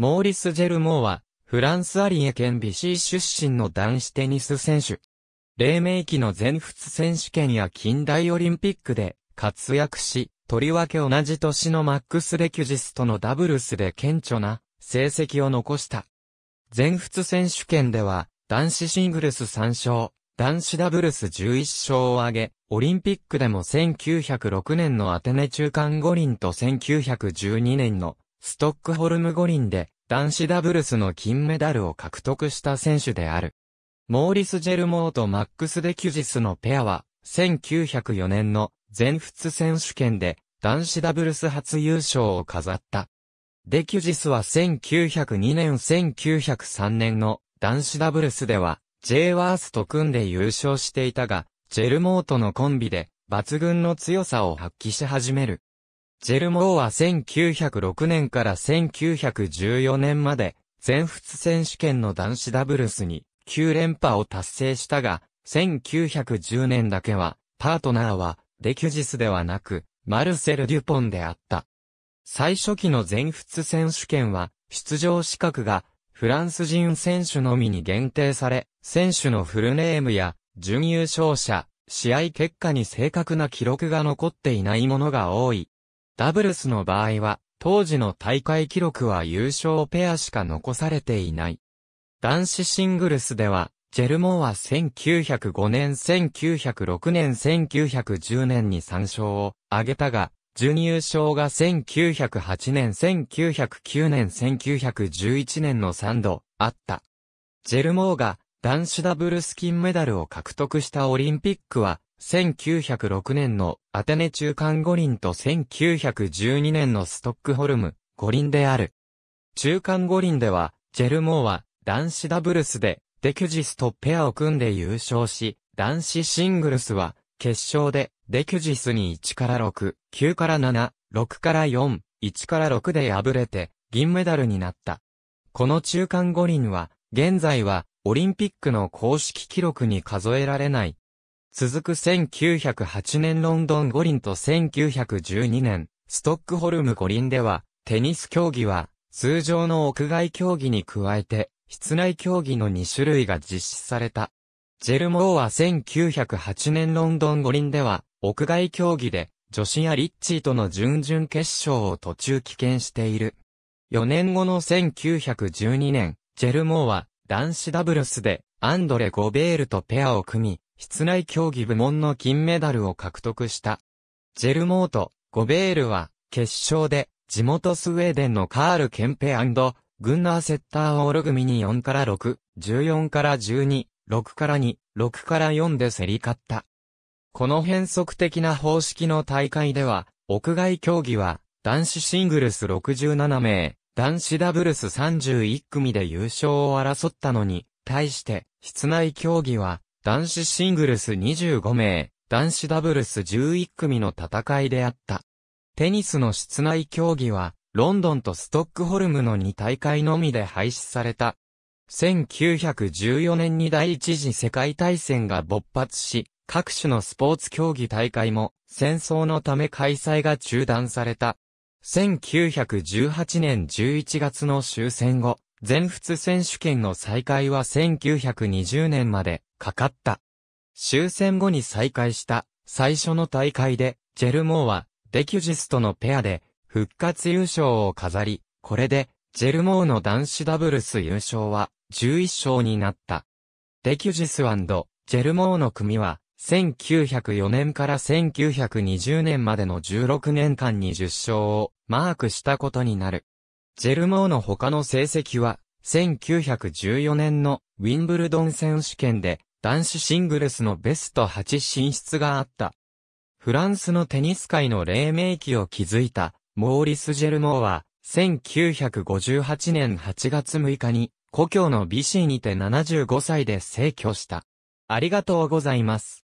モーリス・ジェルモーは、フランス・アリエ県ビシー出身の男子テニス選手。黎明期の全仏選手権や近代オリンピックで活躍し、とりわけ同じ年のマックス・レキュジスとのダブルスで顕著な成績を残した。全仏選手権では、男子シングルス3勝、男子ダブルス11勝を挙げ、オリンピックでも1906年のアテネ中間五輪と1912年のストックホルム五輪で男子ダブルスの金メダルを獲得した選手である。モーリス・ジェルモーとマックス・デキュジスのペアは、1904年の全仏選手権で男子ダブルス初優勝を飾った。デキュジスは1902年1903年の男子ダブルスでは、J ワースと組んで優勝していたが、ジェルモーとのコンビで抜群の強さを発揮し始める。ジェルモーは1906年から1914年まで、全仏選手権の男子ダブルスに9連覇を達成したが、1910年だけは、パートナーは、デキュジスではなく、マルセル・デュポンであった。最初期の全仏選手権は、出場資格が、フランス人選手のみに限定され、選手のフルネームや、準優勝者、試合結果に正確な記録が残っていないものが多い。ダブルスの場合は、当時の大会記録は優勝ペアしか残されていない。男子シングルスでは、ジェルモーは1905年、1906年、1910年に3勝を挙げたが、準優勝が1908年、1909年、1911年の3度あった。ジェルモーが男子ダブルス金メダルを獲得したオリンピックは1906年のアテネ中間五輪と1912年のストックホルム五輪である。中間五輪では、ジェルモーは男子ダブルスでデキュジスとペアを組んで優勝し、男子シングルスは決勝でデキュジスに1から6、9から7、6から4、1から6で敗れて銀メダルになった。この中間五輪は、現在はオリンピックの公式記録に数えられない続く1908年ロンドン五輪と1912年、ストックホルム五輪では、テニス競技は、通常の屋外競技に加えて、室内競技の2種類が実施された。ジェルモーは1908年ロンドン五輪では、屋外競技で、女子やリッチーとの準々決勝を途中棄権している。4年後の1912年、ジェルモーは、男子ダブルスで、アンドレ・ゴベールとペアを組み、室内競技部門の金メダルを獲得した。ジェルモート、ゴベールは、決勝で、地元スウェーデンのカール・ケンペグンナー・セッター・オール組に4から6、14から12、6から2、6から4で競り勝った。この変則的な方式の大会では、屋外競技は、男子シングルス67名、男子ダブルス31組で優勝を争ったのに、対して、室内競技は、男子シングルス25名、男子ダブルス11組の戦いであった。テニスの室内競技は、ロンドンとストックホルムの2大会のみで廃止された。1914年に第一次世界大戦が勃発し、各種のスポーツ競技大会も戦争のため開催が中断された。1918年11月の終戦後、全仏選手権の再開は1920年までかかった。終戦後に再開した最初の大会で、ジェルモーはデキュジスとのペアで復活優勝を飾り、これでジェルモーの男子ダブルス優勝は11勝になった。デキュジスジェルモーの組は1904年から1920年までの16年間に10勝をマークしたことになる。ジェルモーの他の成績は1914年のウィンブルドン選手権で男子シングルスのベスト8進出があった。フランスのテニス界の黎明期を築いたモーリス・ジェルモーは1958年8月6日に故郷のビシーにて75歳で逝去した。ありがとうございます。